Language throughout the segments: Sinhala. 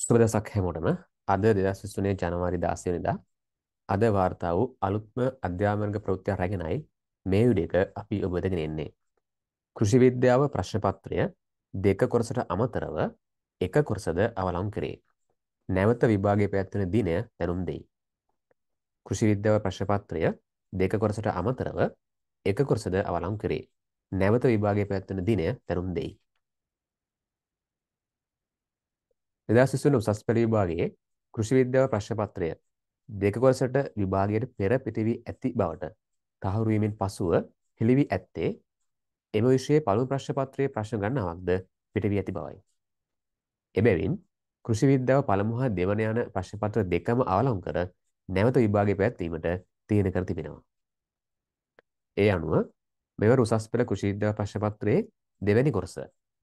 සුබ දවසක් හැමෝටම. අද 2023 ජනවාරි 16 වෙනිදා අද වාර්තා වූ අලුත්ම අධ්‍යාපනික ප්‍රවෘත්ති අරගෙනයි මේ වීඩියෝ එක අපි ඔබ වෙතගෙන එන්නේ. කෘෂි විද්‍යාව ප්‍රශ්න පත්‍රය දෙක කොටසට අමතරව එක කොටසද අවලං කරේ. නැවත විභාගයේ පැවැත්වෙන දිනය දැනුම් දෙයි. කෘෂි විද්‍යාව ප්‍රශ්න පත්‍රය දෙක කොටසට අමතරව එක කොටසද අවලං කරේ. නැවත විභාගයේ පැවැත්වෙන දිනය දැනුම් දෙයි. 2023 උසස් පෙළ විභාගයේ කෘෂි විද්‍යාව ප්‍රශ්නපත්‍රය දෙක කොටසට විභාගයට පෙර පිටවී ඇති බවට තහවුරු වීමෙන් පසුව හෙළිවි ඇත්තේ එම විෂයේ පළමු ප්‍රශ්නපත්‍රයේ ප්‍රශ්න ගණනාවක්ද පිටවී ඇති බවයි. එබැවින් කෘෂි විද්‍යාව පළමු හා දෙවන යන ප්‍රශ්නපත්‍ර දෙකම අවලං කර නැවත විභාගය පැවැත්වීමට තීරණය කර තිබෙනවා. ඒ අනුව මෙවර උසස් පෙළ කෘෂි විද්‍යාව ප්‍රශ්නපත්‍රයේ දෙවැනි කොටස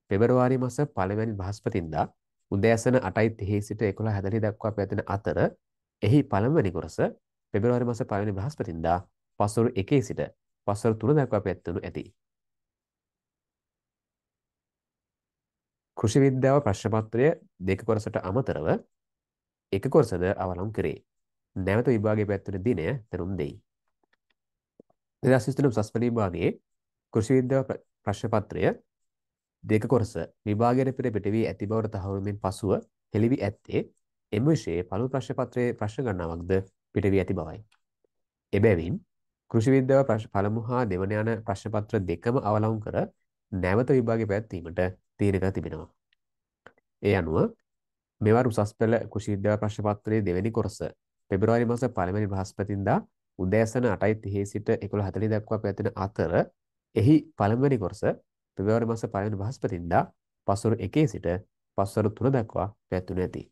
පෙබරවාරි මාස පළවෙනි බ්‍රහස්පතින්දා උදෑසන 8:30 සිට 11:40 දක්වා පැවැත්වෙන අතර එහි පළමුවැනි කොටස පෙබරවාරි මාස 5 වෙනි බ්‍රහස්පතින්දා පස්වරු 1 සිට පස්වරු 3 දක්වා පැවැත්වෙනු ඇති. කෘෂි විද්‍යාව ප්‍රශ්න පත්‍රය දෙක කොටසට අමතරව එක කොටසද අවලම් කරේ. නැවත විභාගයේ පැවැත්වෙන දිනය තරුම් දෙයි. 2023 සස්පරි විභාගයේ කෘෂි විද්‍යාව ප්‍රශ්න පත්‍රය දෙක කොටස විභාගයට පෙර පිටවී ඇති බවට තහවුරුමින් පසුව හෙළිවි ඇත්තේ එම විෂයේ පළමු ප්‍රශ්න පත්‍රයේ ප්‍රශ්න ගණනාවක්ද පිටවී ඇති බවයි. එබැවින් කෘෂි විද්‍යාව පළමු හා දෙවන යන ප්‍රශ්න පත්‍ර දෙකම අවලං කර නැවත විභාගේ පැවැත්වීමට තීරණ කර තිබෙනවා. ඒ අනුව මෙවර උසස් පෙළ කෘෂි විද්‍යාව ප්‍රශ්න පත්‍රයේ දෙවැනි කොටස පෙබරවාරි මාස පළවෙනි බ්‍රහස්පතින්දා උදෑසන 8:30 සිට 11:40 දක්වා පැවැත්වෙන අතර එහි පළමුවැනි කොටස පෙබරවාරි මාස පළවෙනි බ්‍රහස්පතින්දා පස්වරු 1 සිට පස්වරු 3 දක්වා පැවැත්වුණු ඇති.